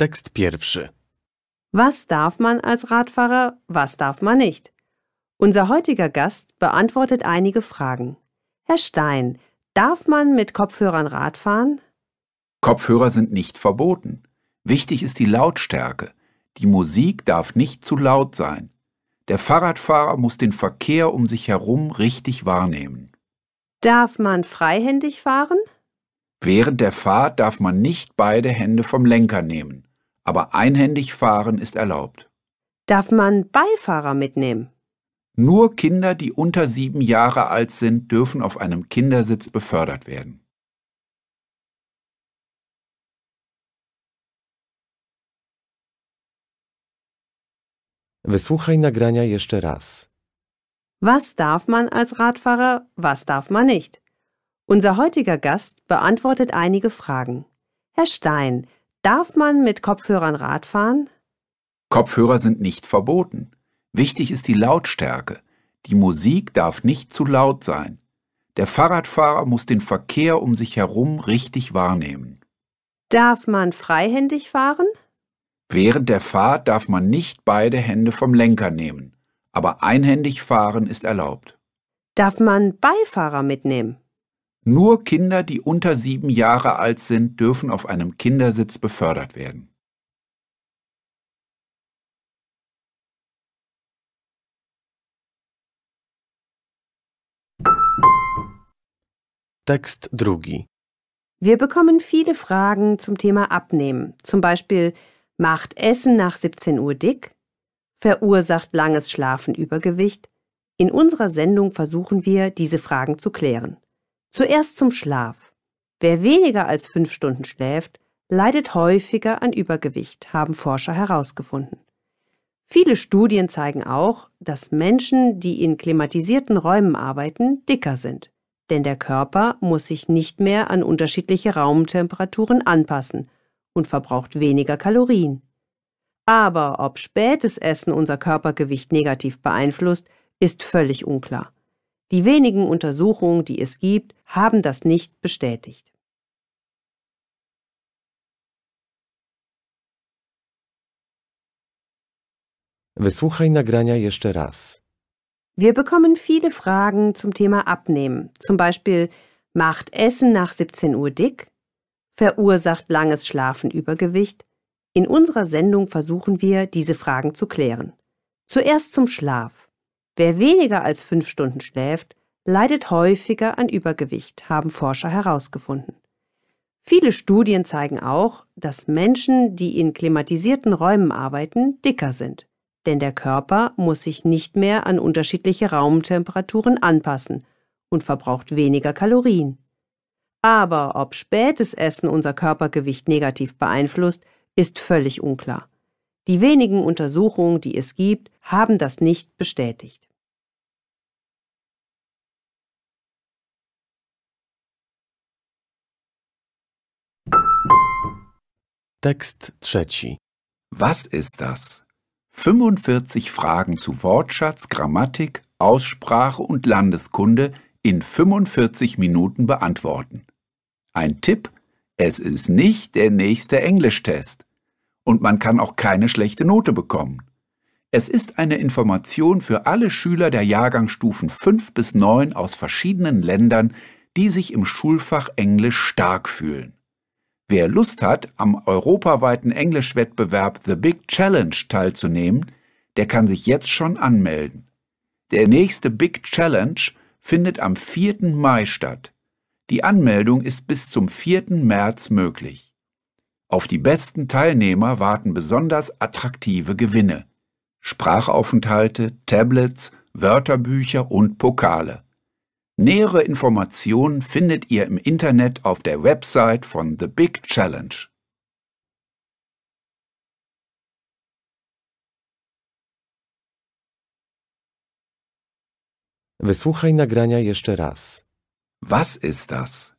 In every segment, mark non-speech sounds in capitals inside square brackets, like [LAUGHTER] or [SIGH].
Tekst pierwszy. Was darf man als Radfahrer, was darf man nicht? Unser heutiger Gast beantwortet einige Fragen. Herr Stein, darf man mit Kopfhörern Rad fahren? Kopfhörer sind nicht verboten. Wichtig ist die Lautstärke. Die Musik darf nicht zu laut sein. Der Fahrradfahrer muss den Verkehr um sich herum richtig wahrnehmen. Darf man freihändig fahren? Während der Fahrt darf man nicht beide Hände vom Lenker nehmen aber einhändig fahren ist erlaubt. Darf man Beifahrer mitnehmen? Nur Kinder, die unter sieben Jahre alt sind, dürfen auf einem Kindersitz befördert werden. Wysłuchaj nagrania jeszcze raz. Was darf man als Radfahrer, was darf man nicht? Unser heutiger Gast beantwortet einige Fragen. Herr Stein, Darf man mit Kopfhörern Rad fahren? Kopfhörer sind nicht verboten. Wichtig ist die Lautstärke. Die Musik darf nicht zu laut sein. Der Fahrradfahrer muss den Verkehr um sich herum richtig wahrnehmen. Darf man freihändig fahren? Während der Fahrt darf man nicht beide Hände vom Lenker nehmen, aber einhändig fahren ist erlaubt. Darf man Beifahrer mitnehmen? Nur Kinder, die unter sieben Jahre alt sind, dürfen auf einem Kindersitz befördert werden. Text drugi. Wir bekommen viele Fragen zum Thema Abnehmen. Zum Beispiel, macht Essen nach 17 Uhr dick? Verursacht langes Schlafen Übergewicht? In unserer Sendung versuchen wir, diese Fragen zu klären. Zuerst zum Schlaf. Wer weniger als fünf Stunden schläft, leidet häufiger an Übergewicht, haben Forscher herausgefunden. Viele Studien zeigen auch, dass Menschen, die in klimatisierten Räumen arbeiten, dicker sind. Denn der Körper muss sich nicht mehr an unterschiedliche Raumtemperaturen anpassen und verbraucht weniger Kalorien. Aber ob spätes Essen unser Körpergewicht negativ beeinflusst, ist völlig unklar. Die wenigen Untersuchungen, die es gibt, haben das nicht bestätigt. Wir bekommen viele Fragen zum Thema Abnehmen. Zum Beispiel, macht Essen nach 17 Uhr dick? Verursacht langes Schlafen Übergewicht? In unserer Sendung versuchen wir, diese Fragen zu klären. Zuerst zum Schlaf. Wer weniger als fünf Stunden schläft, leidet häufiger an Übergewicht, haben Forscher herausgefunden. Viele Studien zeigen auch, dass Menschen, die in klimatisierten Räumen arbeiten, dicker sind. Denn der Körper muss sich nicht mehr an unterschiedliche Raumtemperaturen anpassen und verbraucht weniger Kalorien. Aber ob spätes Essen unser Körpergewicht negativ beeinflusst, ist völlig unklar. Die wenigen Untersuchungen, die es gibt, haben das nicht bestätigt. Text trzeci. Was ist das? 45 Fragen zu Wortschatz, Grammatik, Aussprache und Landeskunde in 45 Minuten beantworten. Ein Tipp, es ist nicht der nächste Englischtest und man kann auch keine schlechte Note bekommen. Es ist eine Information für alle Schüler der Jahrgangsstufen 5 bis 9 aus verschiedenen Ländern, die sich im Schulfach Englisch stark fühlen. Wer Lust hat, am europaweiten Englischwettbewerb The Big Challenge teilzunehmen, der kann sich jetzt schon anmelden. Der nächste Big Challenge findet am 4. Mai statt. Die Anmeldung ist bis zum 4. März möglich. Auf die besten Teilnehmer warten besonders attraktive Gewinne. Sprachaufenthalte, Tablets, Wörterbücher und Pokale. Nähere Informationen findet ihr im Internet auf der Website von The Big Challenge. Wysłuchaj nagrania jeszcze raz. Was ist das?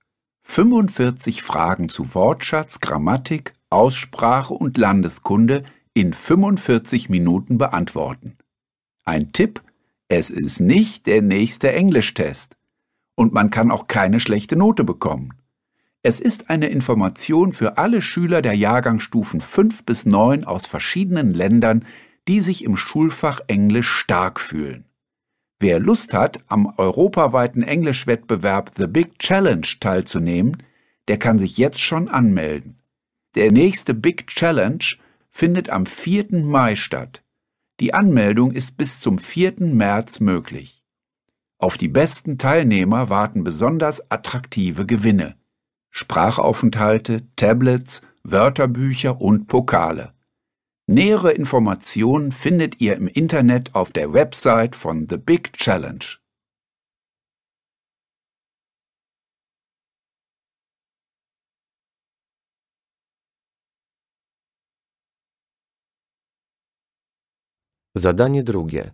45 Fragen zu Wortschatz, Grammatik, Aussprache und Landeskunde in 45 Minuten beantworten. Ein Tipp, es ist nicht der nächste Englischtest und man kann auch keine schlechte Note bekommen. Es ist eine Information für alle Schüler der Jahrgangsstufen 5 bis 9 aus verschiedenen Ländern, die sich im Schulfach Englisch stark fühlen. Wer Lust hat, am europaweiten Englischwettbewerb The Big Challenge teilzunehmen, der kann sich jetzt schon anmelden. Der nächste Big Challenge findet am 4. Mai statt. Die Anmeldung ist bis zum 4. März möglich. Auf die besten Teilnehmer warten besonders attraktive Gewinne. Sprachaufenthalte, Tablets, Wörterbücher und Pokale. Nähere Informationen findet ihr im Internet auf der Website von The Big Challenge. Zadanie drugie.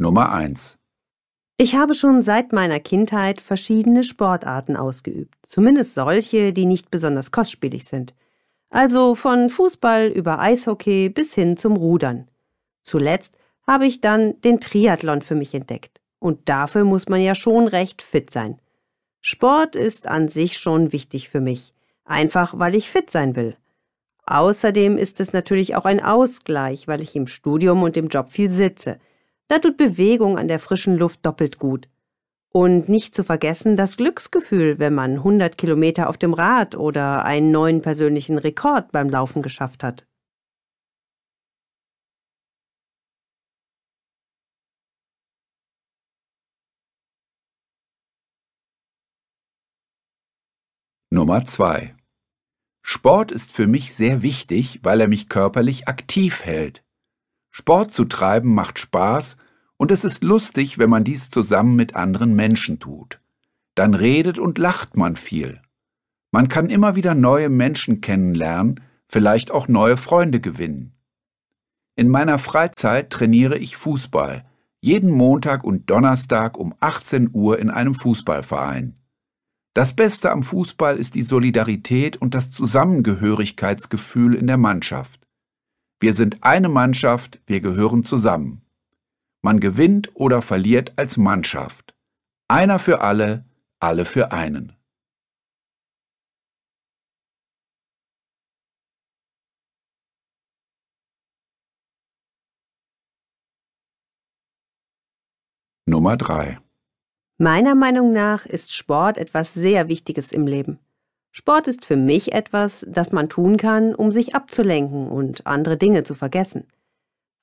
Nummer 1 Ich habe schon seit meiner Kindheit verschiedene Sportarten ausgeübt, zumindest solche, die nicht besonders kostspielig sind. Also von Fußball über Eishockey bis hin zum Rudern. Zuletzt habe ich dann den Triathlon für mich entdeckt. Und dafür muss man ja schon recht fit sein. Sport ist an sich schon wichtig für mich, einfach weil ich fit sein will. Außerdem ist es natürlich auch ein Ausgleich, weil ich im Studium und im Job viel sitze. Da tut Bewegung an der frischen Luft doppelt gut. Und nicht zu vergessen das Glücksgefühl, wenn man 100 Kilometer auf dem Rad oder einen neuen persönlichen Rekord beim Laufen geschafft hat. Nummer 2. Sport ist für mich sehr wichtig, weil er mich körperlich aktiv hält. Sport zu treiben macht Spaß und es ist lustig, wenn man dies zusammen mit anderen Menschen tut. Dann redet und lacht man viel. Man kann immer wieder neue Menschen kennenlernen, vielleicht auch neue Freunde gewinnen. In meiner Freizeit trainiere ich Fußball, jeden Montag und Donnerstag um 18 Uhr in einem Fußballverein. Das Beste am Fußball ist die Solidarität und das Zusammengehörigkeitsgefühl in der Mannschaft. Wir sind eine Mannschaft, wir gehören zusammen. Man gewinnt oder verliert als Mannschaft. Einer für alle, alle für einen. Nummer 3. Meiner Meinung nach ist Sport etwas sehr Wichtiges im Leben. Sport ist für mich etwas, das man tun kann, um sich abzulenken und andere Dinge zu vergessen.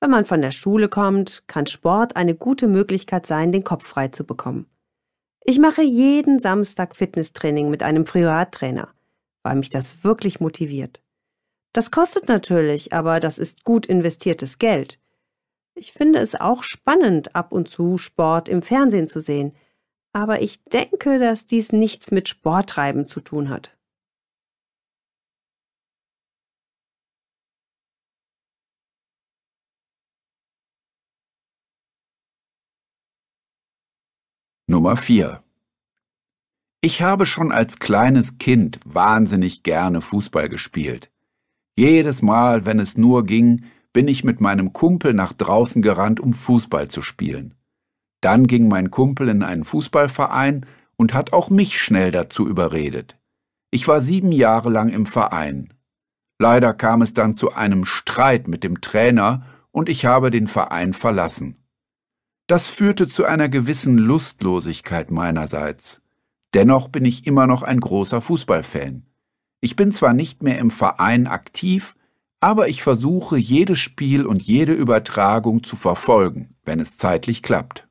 Wenn man von der Schule kommt, kann Sport eine gute Möglichkeit sein, den Kopf frei zu bekommen. Ich mache jeden Samstag Fitnesstraining mit einem Privattrainer, weil mich das wirklich motiviert. Das kostet natürlich, aber das ist gut investiertes Geld. Ich finde es auch spannend, ab und zu Sport im Fernsehen zu sehen, aber ich denke, dass dies nichts mit Sporttreiben zu tun hat. Nummer 4. Ich habe schon als kleines Kind wahnsinnig gerne Fußball gespielt. Jedes Mal, wenn es nur ging, bin ich mit meinem Kumpel nach draußen gerannt, um Fußball zu spielen. Dann ging mein Kumpel in einen Fußballverein und hat auch mich schnell dazu überredet. Ich war sieben Jahre lang im Verein. Leider kam es dann zu einem Streit mit dem Trainer und ich habe den Verein verlassen. Das führte zu einer gewissen Lustlosigkeit meinerseits. Dennoch bin ich immer noch ein großer Fußballfan. Ich bin zwar nicht mehr im Verein aktiv, aber ich versuche jedes Spiel und jede Übertragung zu verfolgen, wenn es zeitlich klappt.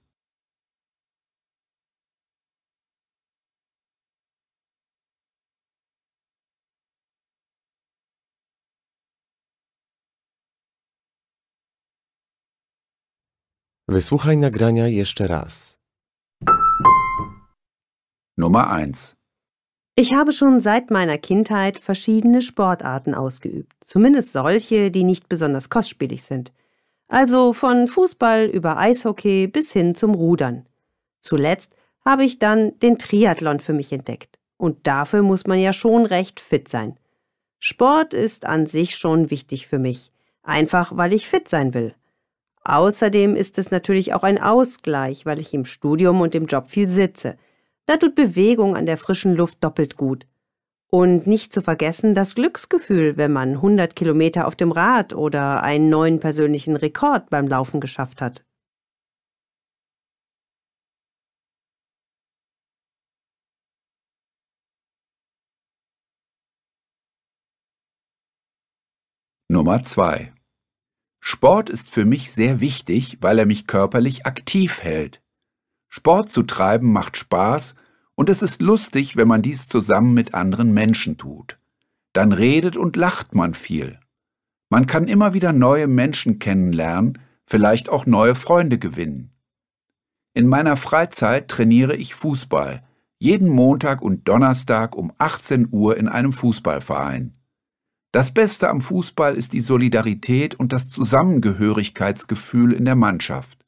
Wysłuchaj nagrania jeszcze raz. Nummer 1 Ich habe schon seit meiner Kindheit verschiedene Sportarten ausgeübt, zumindest solche, die nicht besonders kostspielig sind. Also von Fußball über Eishockey bis hin zum Rudern. Zuletzt habe ich dann den Triathlon für mich entdeckt. Und dafür muss man ja schon recht fit sein. Sport ist an sich schon wichtig für mich, einfach weil ich fit sein will. Außerdem ist es natürlich auch ein Ausgleich, weil ich im Studium und im Job viel sitze. Da tut Bewegung an der frischen Luft doppelt gut. Und nicht zu vergessen das Glücksgefühl, wenn man 100 Kilometer auf dem Rad oder einen neuen persönlichen Rekord beim Laufen geschafft hat. Nummer 2 Sport ist für mich sehr wichtig, weil er mich körperlich aktiv hält. Sport zu treiben macht Spaß und es ist lustig, wenn man dies zusammen mit anderen Menschen tut. Dann redet und lacht man viel. Man kann immer wieder neue Menschen kennenlernen, vielleicht auch neue Freunde gewinnen. In meiner Freizeit trainiere ich Fußball, jeden Montag und Donnerstag um 18 Uhr in einem Fußballverein. Das Beste am Fußball ist die Solidarität und das Zusammengehörigkeitsgefühl in der Mannschaft.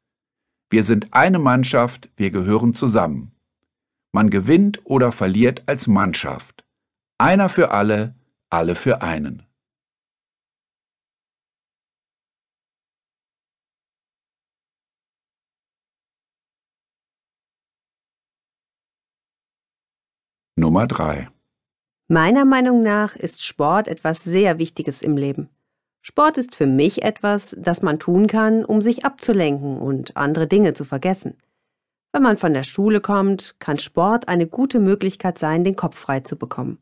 Wir sind eine Mannschaft, wir gehören zusammen. Man gewinnt oder verliert als Mannschaft. Einer für alle, alle für einen. Nummer 3 Meiner Meinung nach ist Sport etwas sehr Wichtiges im Leben. Sport ist für mich etwas, das man tun kann, um sich abzulenken und andere Dinge zu vergessen. Wenn man von der Schule kommt, kann Sport eine gute Möglichkeit sein, den Kopf frei zu bekommen.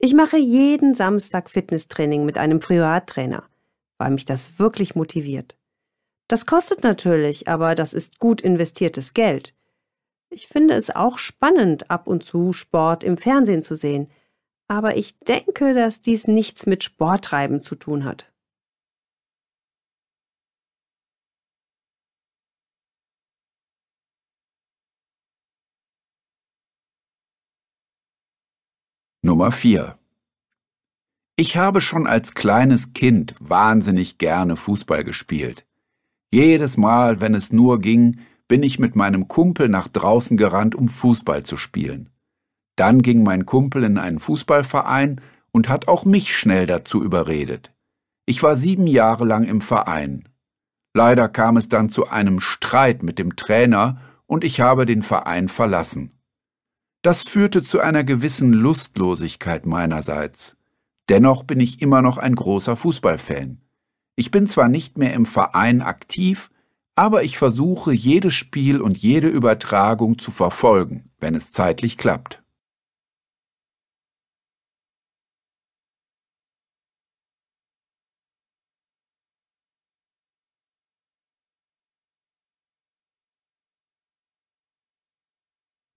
Ich mache jeden Samstag Fitnesstraining mit einem Privattrainer, weil mich das wirklich motiviert. Das kostet natürlich, aber das ist gut investiertes Geld. Ich finde es auch spannend, ab und zu Sport im Fernsehen zu sehen – aber ich denke, dass dies nichts mit Sporttreiben zu tun hat. Nummer 4 Ich habe schon als kleines Kind wahnsinnig gerne Fußball gespielt. Jedes Mal, wenn es nur ging, bin ich mit meinem Kumpel nach draußen gerannt, um Fußball zu spielen. Dann ging mein Kumpel in einen Fußballverein und hat auch mich schnell dazu überredet. Ich war sieben Jahre lang im Verein. Leider kam es dann zu einem Streit mit dem Trainer und ich habe den Verein verlassen. Das führte zu einer gewissen Lustlosigkeit meinerseits. Dennoch bin ich immer noch ein großer Fußballfan. Ich bin zwar nicht mehr im Verein aktiv, aber ich versuche jedes Spiel und jede Übertragung zu verfolgen, wenn es zeitlich klappt.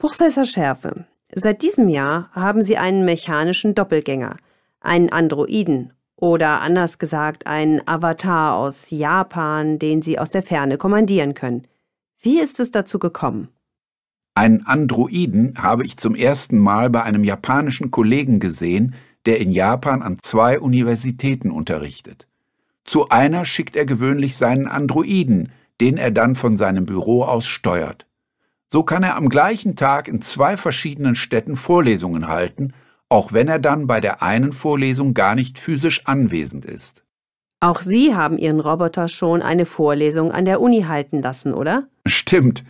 Professor Schärfe, seit diesem Jahr haben Sie einen mechanischen Doppelgänger, einen Androiden oder anders gesagt einen Avatar aus Japan, den Sie aus der Ferne kommandieren können. Wie ist es dazu gekommen? Einen Androiden habe ich zum ersten Mal bei einem japanischen Kollegen gesehen, der in Japan an zwei Universitäten unterrichtet. Zu einer schickt er gewöhnlich seinen Androiden, den er dann von seinem Büro aus steuert. So kann er am gleichen Tag in zwei verschiedenen Städten Vorlesungen halten, auch wenn er dann bei der einen Vorlesung gar nicht physisch anwesend ist. Auch Sie haben Ihren Roboter schon eine Vorlesung an der Uni halten lassen, oder? Stimmt.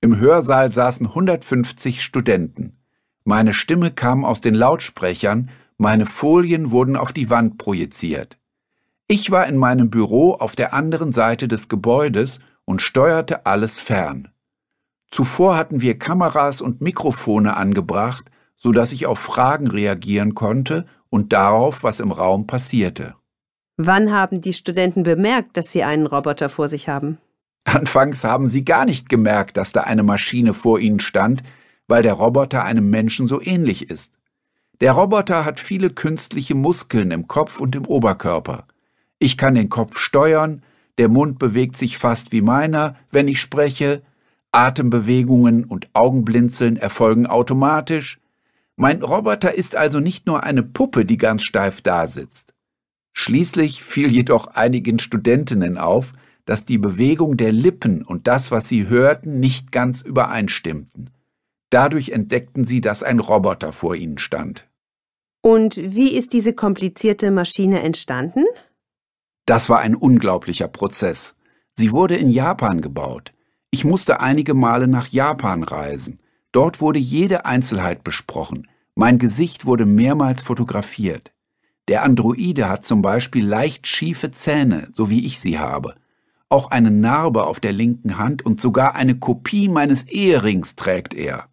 Im Hörsaal saßen 150 Studenten. Meine Stimme kam aus den Lautsprechern, meine Folien wurden auf die Wand projiziert. Ich war in meinem Büro auf der anderen Seite des Gebäudes und steuerte alles fern. Zuvor hatten wir Kameras und Mikrofone angebracht, sodass ich auf Fragen reagieren konnte und darauf, was im Raum passierte. Wann haben die Studenten bemerkt, dass sie einen Roboter vor sich haben? Anfangs haben sie gar nicht gemerkt, dass da eine Maschine vor ihnen stand, weil der Roboter einem Menschen so ähnlich ist. Der Roboter hat viele künstliche Muskeln im Kopf und im Oberkörper. Ich kann den Kopf steuern, der Mund bewegt sich fast wie meiner, wenn ich spreche, Atembewegungen und Augenblinzeln erfolgen automatisch. Mein Roboter ist also nicht nur eine Puppe, die ganz steif dasitzt. Schließlich fiel jedoch einigen Studentinnen auf, dass die Bewegung der Lippen und das, was sie hörten, nicht ganz übereinstimmten. Dadurch entdeckten sie, dass ein Roboter vor ihnen stand. Und wie ist diese komplizierte Maschine entstanden? Das war ein unglaublicher Prozess. Sie wurde in Japan gebaut. Ich musste einige Male nach Japan reisen. Dort wurde jede Einzelheit besprochen. Mein Gesicht wurde mehrmals fotografiert. Der Androide hat zum Beispiel leicht schiefe Zähne, so wie ich sie habe. Auch eine Narbe auf der linken Hand und sogar eine Kopie meines Eherings trägt er.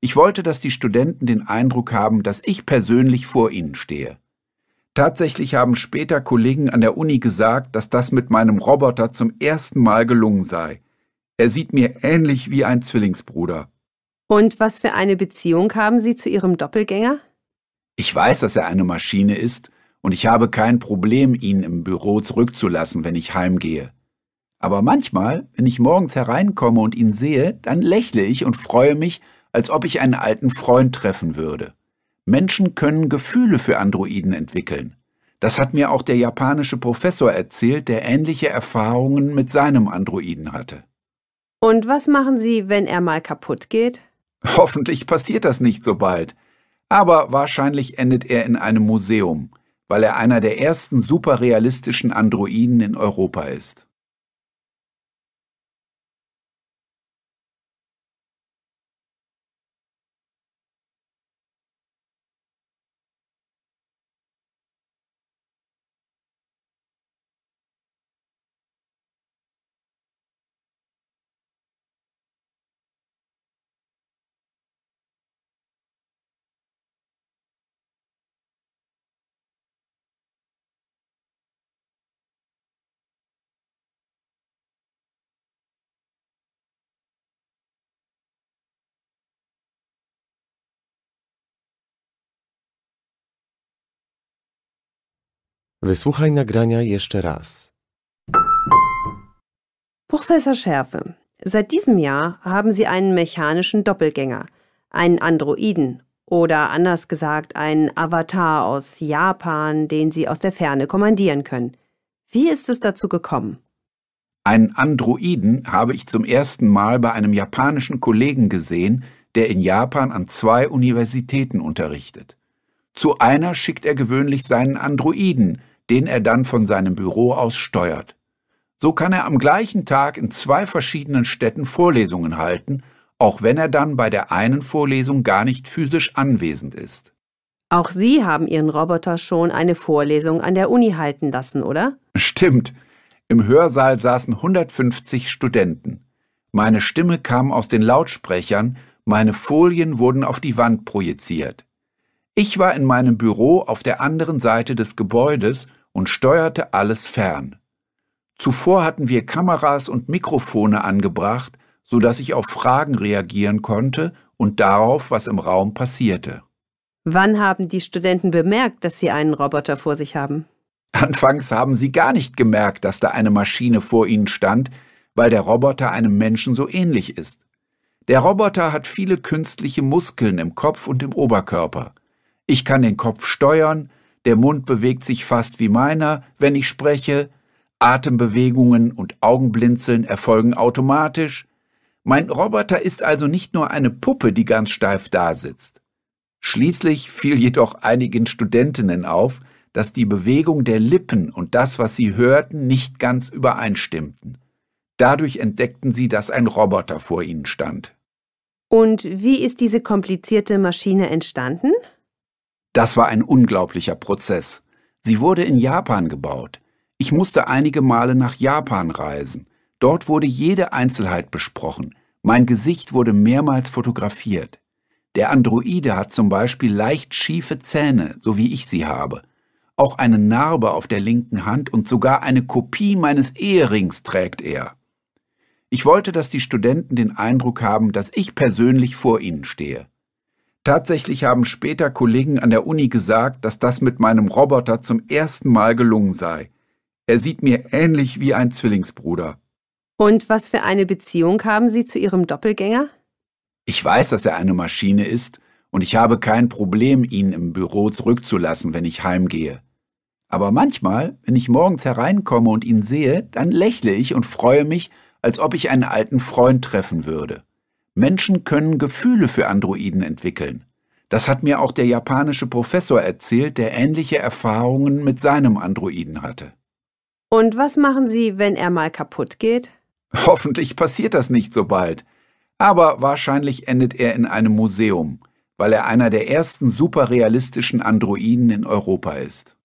Ich wollte, dass die Studenten den Eindruck haben, dass ich persönlich vor ihnen stehe. Tatsächlich haben später Kollegen an der Uni gesagt, dass das mit meinem Roboter zum ersten Mal gelungen sei. Er sieht mir ähnlich wie ein Zwillingsbruder. Und was für eine Beziehung haben Sie zu Ihrem Doppelgänger? Ich weiß, dass er eine Maschine ist, und ich habe kein Problem, ihn im Büro zurückzulassen, wenn ich heimgehe. Aber manchmal, wenn ich morgens hereinkomme und ihn sehe, dann lächle ich und freue mich, als ob ich einen alten Freund treffen würde. Menschen können Gefühle für Androiden entwickeln. Das hat mir auch der japanische Professor erzählt, der ähnliche Erfahrungen mit seinem Androiden hatte. Und was machen Sie, wenn er mal kaputt geht? [LAUGHS] Hoffentlich passiert das nicht so bald. Aber wahrscheinlich endet er in einem Museum, weil er einer der ersten superrealistischen Androiden in Europa ist. Wysłuchaj nagrania jeszcze raz. Professor Schärfe, seit diesem Jahr haben Sie einen mechanischen Doppelgänger, einen Androiden oder anders gesagt einen Avatar aus Japan, den Sie aus der Ferne kommandieren können. Wie ist es dazu gekommen? Einen Androiden habe ich zum ersten Mal bei einem japanischen Kollegen gesehen, der in Japan an zwei Universitäten unterrichtet. Zu einer schickt er gewöhnlich seinen Androiden, den er dann von seinem Büro aus steuert. So kann er am gleichen Tag in zwei verschiedenen Städten Vorlesungen halten, auch wenn er dann bei der einen Vorlesung gar nicht physisch anwesend ist. Auch Sie haben Ihren Roboter schon eine Vorlesung an der Uni halten lassen, oder? Stimmt. Im Hörsaal saßen 150 Studenten. Meine Stimme kam aus den Lautsprechern, meine Folien wurden auf die Wand projiziert. Ich war in meinem Büro auf der anderen Seite des Gebäudes und steuerte alles fern. Zuvor hatten wir Kameras und Mikrofone angebracht, so dass ich auf Fragen reagieren konnte und darauf, was im Raum passierte. Wann haben die Studenten bemerkt, dass sie einen Roboter vor sich haben? Anfangs haben sie gar nicht gemerkt, dass da eine Maschine vor ihnen stand, weil der Roboter einem Menschen so ähnlich ist. Der Roboter hat viele künstliche Muskeln im Kopf und im Oberkörper. Ich kann den Kopf steuern, der Mund bewegt sich fast wie meiner, wenn ich spreche, Atembewegungen und Augenblinzeln erfolgen automatisch. Mein Roboter ist also nicht nur eine Puppe, die ganz steif dasitzt. Schließlich fiel jedoch einigen Studentinnen auf, dass die Bewegung der Lippen und das, was sie hörten, nicht ganz übereinstimmten. Dadurch entdeckten sie, dass ein Roboter vor ihnen stand. Und wie ist diese komplizierte Maschine entstanden? Das war ein unglaublicher Prozess. Sie wurde in Japan gebaut. Ich musste einige Male nach Japan reisen. Dort wurde jede Einzelheit besprochen. Mein Gesicht wurde mehrmals fotografiert. Der Androide hat zum Beispiel leicht schiefe Zähne, so wie ich sie habe. Auch eine Narbe auf der linken Hand und sogar eine Kopie meines Eherings trägt er. Ich wollte, dass die Studenten den Eindruck haben, dass ich persönlich vor ihnen stehe. Tatsächlich haben später Kollegen an der Uni gesagt, dass das mit meinem Roboter zum ersten Mal gelungen sei. Er sieht mir ähnlich wie ein Zwillingsbruder. Und was für eine Beziehung haben Sie zu Ihrem Doppelgänger? Ich weiß, dass er eine Maschine ist, und ich habe kein Problem, ihn im Büro zurückzulassen, wenn ich heimgehe. Aber manchmal, wenn ich morgens hereinkomme und ihn sehe, dann lächle ich und freue mich, als ob ich einen alten Freund treffen würde. Menschen können Gefühle für Androiden entwickeln. Das hat mir auch der japanische Professor erzählt, der ähnliche Erfahrungen mit seinem Androiden hatte. Und was machen Sie, wenn er mal kaputt geht? [LAUGHS] Hoffentlich passiert das nicht so bald. Aber wahrscheinlich endet er in einem Museum, weil er einer der ersten superrealistischen Androiden in Europa ist.